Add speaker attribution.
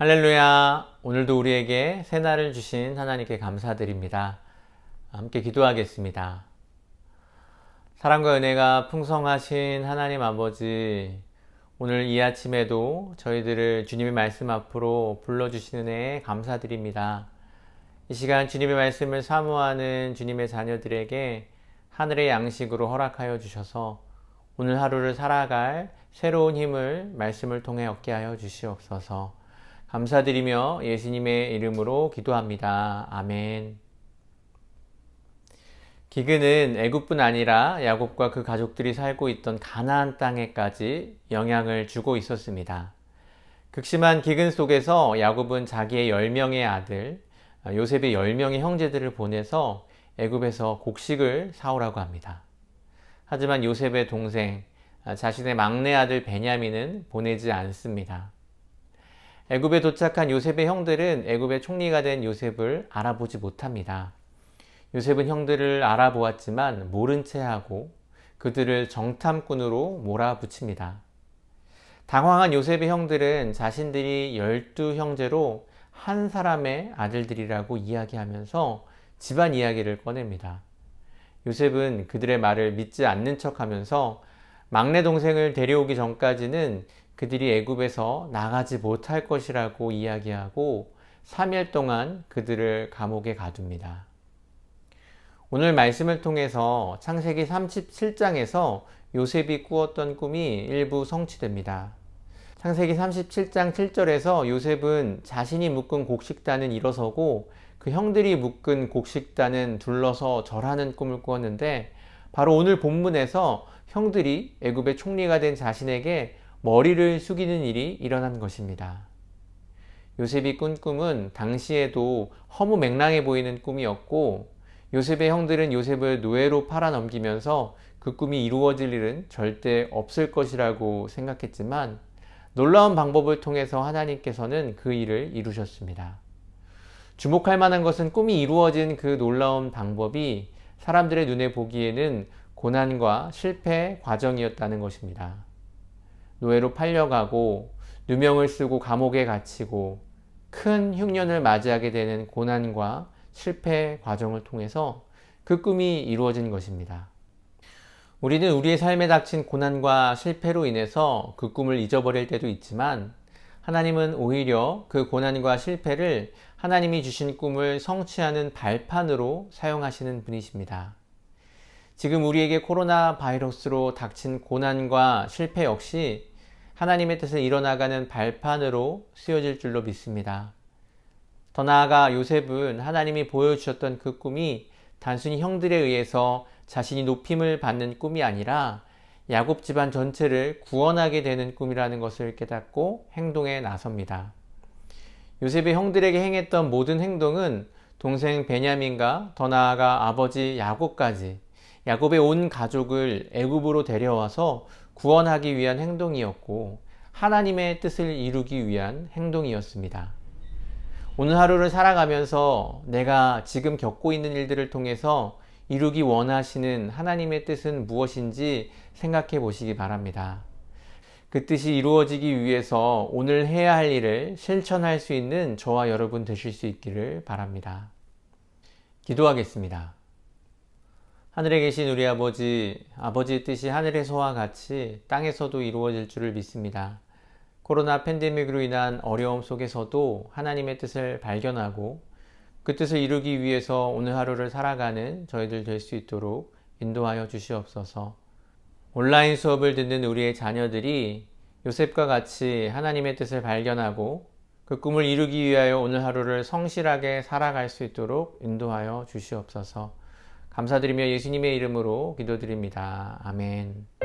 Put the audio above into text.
Speaker 1: 할렐루야. 오늘도 우리에게 새날을 주신 하나님께 감사드립니다. 함께 기도하겠습니다. 사랑과 은혜가 풍성하신 하나님 아버지, 오늘 이 아침에도 저희들을 주님의 말씀 앞으로 불러주시는 혜에 감사드립니다. 이 시간 주님의 말씀을 사모하는 주님의 자녀들에게 하늘의 양식으로 허락하여 주셔서 오늘 하루를 살아갈 새로운 힘을 말씀을 통해 얻게 하여 주시옵소서. 감사드리며 예수님의 이름으로 기도합니다. 아멘. 기근은 애굽뿐 아니라 야곱과 그 가족들이 살고 있던 가나안 땅에까지 영향을 주고 있었습니다. 극심한 기근 속에서 야곱은 자기의 10명의 아들, 요셉의 10명의 형제들을 보내서 애굽에서 곡식을 사오라고 합니다. 하지만 요셉의 동생, 자신의 막내 아들 베냐민은 보내지 않습니다. 애굽에 도착한 요셉의 형들은 애굽의 총리가 된 요셉을 알아보지 못합니다. 요셉은 형들을 알아보았지만 모른 채 하고 그들을 정탐꾼으로 몰아붙입니다. 당황한 요셉의 형들은 자신들이 열두 형제로 한 사람의 아들들이라고 이야기하면서 집안 이야기를 꺼냅니다. 요셉은 그들의 말을 믿지 않는 척 하면서 막내 동생을 데려오기 전까지는 그들이 애굽에서 나가지 못할 것이라고 이야기하고 3일 동안 그들을 감옥에 가둡니다. 오늘 말씀을 통해서 창세기 37장에서 요셉이 꾸었던 꿈이 일부 성취됩니다. 창세기 37장 7절에서 요셉은 자신이 묶은 곡식단은 일어서고 그 형들이 묶은 곡식단은 둘러서 절하는 꿈을 꾸었는데 바로 오늘 본문에서 형들이 애굽의 총리가 된 자신에게 머리를 숙이는 일이 일어난 것입니다. 요셉이 꾼 꿈은 당시에도 허무 맹랑해 보이는 꿈이었고 요셉의 형들은 요셉을 노예로 팔아넘기면서 그 꿈이 이루어질 일은 절대 없을 것이라고 생각했지만 놀라운 방법을 통해서 하나님께서는 그 일을 이루셨습니다. 주목할 만한 것은 꿈이 이루어진 그 놀라운 방법이 사람들의 눈에 보기에는 고난과 실패 과정이었다는 것입니다. 노예로 팔려가고 누명을 쓰고 감옥에 갇히고 큰 흉년을 맞이하게 되는 고난과 실패 과정을 통해서 그 꿈이 이루어진 것입니다. 우리는 우리의 삶에 닥친 고난과 실패로 인해서 그 꿈을 잊어버릴 때도 있지만 하나님은 오히려 그 고난과 실패를 하나님이 주신 꿈을 성취하는 발판으로 사용하시는 분이십니다. 지금 우리에게 코로나 바이러스로 닥친 고난과 실패 역시 하나님의 뜻을 이뤄나가는 발판으로 쓰여질 줄로 믿습니다. 더 나아가 요셉은 하나님이 보여주셨던 그 꿈이 단순히 형들에 의해서 자신이 높임을 받는 꿈이 아니라 야곱 집안 전체를 구원하게 되는 꿈이라는 것을 깨닫고 행동에 나섭니다. 요셉의 형들에게 행했던 모든 행동은 동생 베냐민과 더 나아가 아버지 야곱까지 야곱의 온 가족을 애굽으로 데려와서 구원하기 위한 행동이었고 하나님의 뜻을 이루기 위한 행동이었습니다. 오늘 하루를 살아가면서 내가 지금 겪고 있는 일들을 통해서 이루기 원하시는 하나님의 뜻은 무엇인지 생각해 보시기 바랍니다. 그 뜻이 이루어지기 위해서 오늘 해야 할 일을 실천할 수 있는 저와 여러분 되실 수 있기를 바랍니다. 기도하겠습니다. 하늘에 계신 우리 아버지, 아버지의 뜻이 하늘에서와 같이 땅에서도 이루어질 줄을 믿습니다. 코로나 팬데믹으로 인한 어려움 속에서도 하나님의 뜻을 발견하고 그 뜻을 이루기 위해서 오늘 하루를 살아가는 저희들 될 수 있도록 인도하여 주시옵소서. 온라인 수업을 듣는 우리의 자녀들이 요셉과 같이 하나님의 뜻을 발견하고 그 꿈을 이루기 위하여 오늘 하루를 성실하게 살아갈 수 있도록 인도하여 주시옵소서. 감사드리며 예수님의 이름으로 기도드립니다. 아멘.